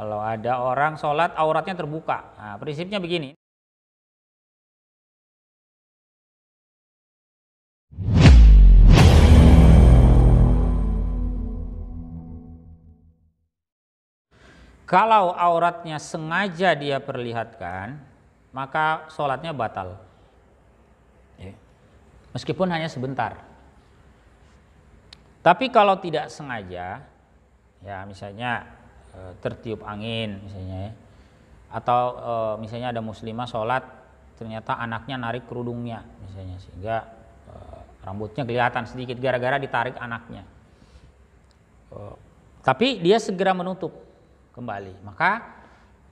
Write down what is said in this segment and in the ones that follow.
Kalau ada orang sholat auratnya terbuka. Nah, prinsipnya begini. Kalau auratnya sengaja dia perlihatkan, maka sholatnya batal. Ya. Meskipun hanya sebentar. Tapi kalau tidak sengaja, ya misalnya Eh, tertiup angin misalnya ya. atau e, misalnya ada muslimah sholat ternyata anaknya narik kerudungnya misalnya sehingga e, rambutnya kelihatan sedikit gara-gara ditarik anaknya e, tapi dia segera menutup kembali maka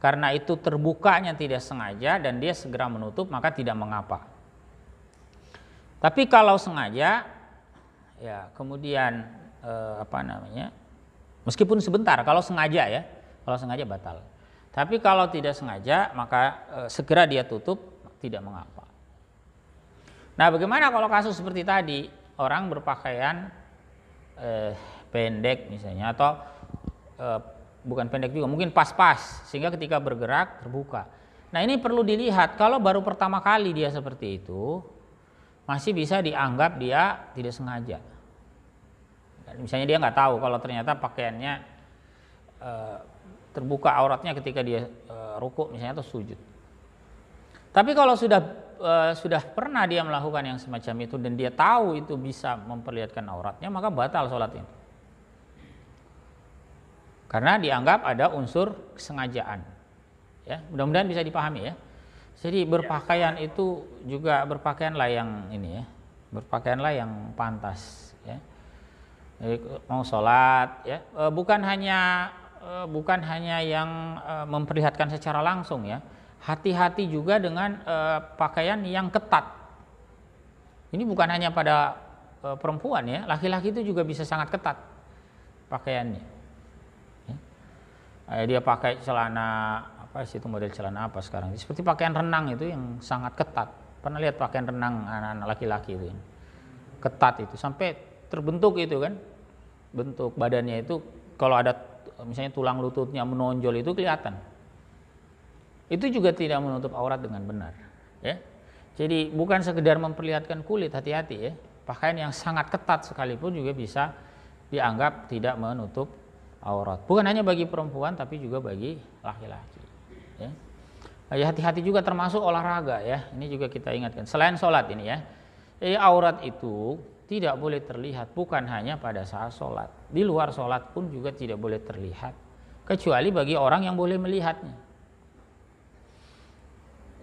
karena itu terbukanya tidak sengaja dan dia segera menutup maka tidak mengapa tapi kalau sengaja ya kemudian e, apa namanya Meskipun sebentar, kalau sengaja ya, kalau sengaja batal. Tapi kalau tidak sengaja, maka e, segera dia tutup, tidak mengapa. Nah, bagaimana kalau kasus seperti tadi, orang berpakaian e, pendek misalnya, atau e, bukan pendek juga, mungkin pas-pas, sehingga ketika bergerak terbuka. Nah, ini perlu dilihat, kalau baru pertama kali dia seperti itu, masih bisa dianggap dia tidak sengaja misalnya dia nggak tahu kalau ternyata pakaiannya e, terbuka auratnya ketika dia e, ruku misalnya atau sujud. Tapi kalau sudah e, sudah pernah dia melakukan yang semacam itu dan dia tahu itu bisa memperlihatkan auratnya maka batal sholat ini. Karena dianggap ada unsur kesengajaan. Ya, mudah-mudahan bisa dipahami ya. Jadi berpakaian itu juga berpakaianlah yang ini ya, berpakaianlah yang pantas ya. Eh, mau sholat ya eh, bukan hanya eh, bukan hanya yang memperlihatkan secara langsung ya hati-hati juga dengan pakaian yang ketat ini bukan hanya pada perempuan ya laki-laki itu juga bisa sangat ketat pakaiannya ya. dia pakai celana apa sih itu model celana apa sekarang seperti pakaian renang itu yang sangat ketat pernah lihat pakaian renang anak-anak laki-laki itu ketat itu sampai terbentuk itu kan bentuk badannya itu kalau ada misalnya tulang lututnya menonjol itu kelihatan itu juga tidak menutup aurat dengan benar ya jadi bukan sekedar memperlihatkan kulit hati-hati ya pakaian yang sangat ketat sekalipun juga bisa dianggap tidak menutup aurat bukan hanya bagi perempuan tapi juga bagi laki-laki ya hati-hati juga termasuk olahraga ya ini juga kita ingatkan selain sholat ini ya jadi aurat itu tidak boleh terlihat bukan hanya pada saat sholat di luar sholat pun juga tidak boleh terlihat kecuali bagi orang yang boleh melihatnya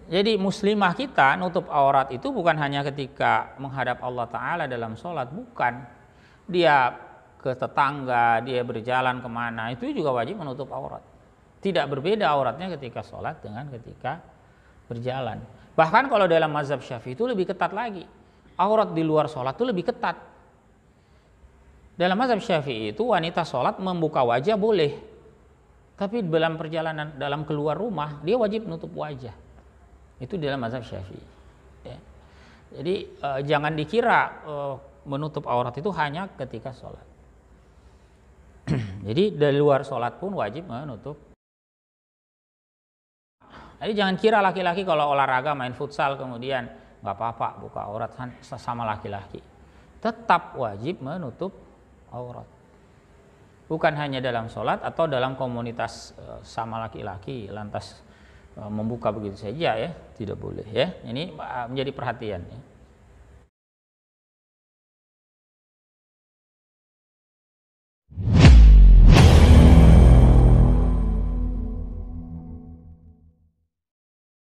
jadi muslimah kita nutup aurat itu bukan hanya ketika menghadap Allah Ta'ala dalam sholat bukan dia ke tetangga dia berjalan kemana itu juga wajib menutup aurat tidak berbeda auratnya ketika sholat dengan ketika berjalan bahkan kalau dalam mazhab syafi'i itu lebih ketat lagi aurat di luar sholat itu lebih ketat. Dalam mazhab syafi'i itu wanita sholat membuka wajah boleh. Tapi dalam perjalanan, dalam keluar rumah, dia wajib menutup wajah. Itu dalam mazhab syafi'i. Ya. Jadi eh, jangan dikira eh, menutup aurat itu hanya ketika sholat. Jadi dari luar sholat pun wajib menutup jadi jangan kira laki-laki kalau olahraga main futsal kemudian nggak apa-apa buka aurat sama laki-laki. Tetap wajib menutup aurat. Bukan hanya dalam sholat atau dalam komunitas eh, sama laki-laki lantas eh, membuka begitu saja ya, tidak boleh ya. Ini eh, menjadi perhatian ya.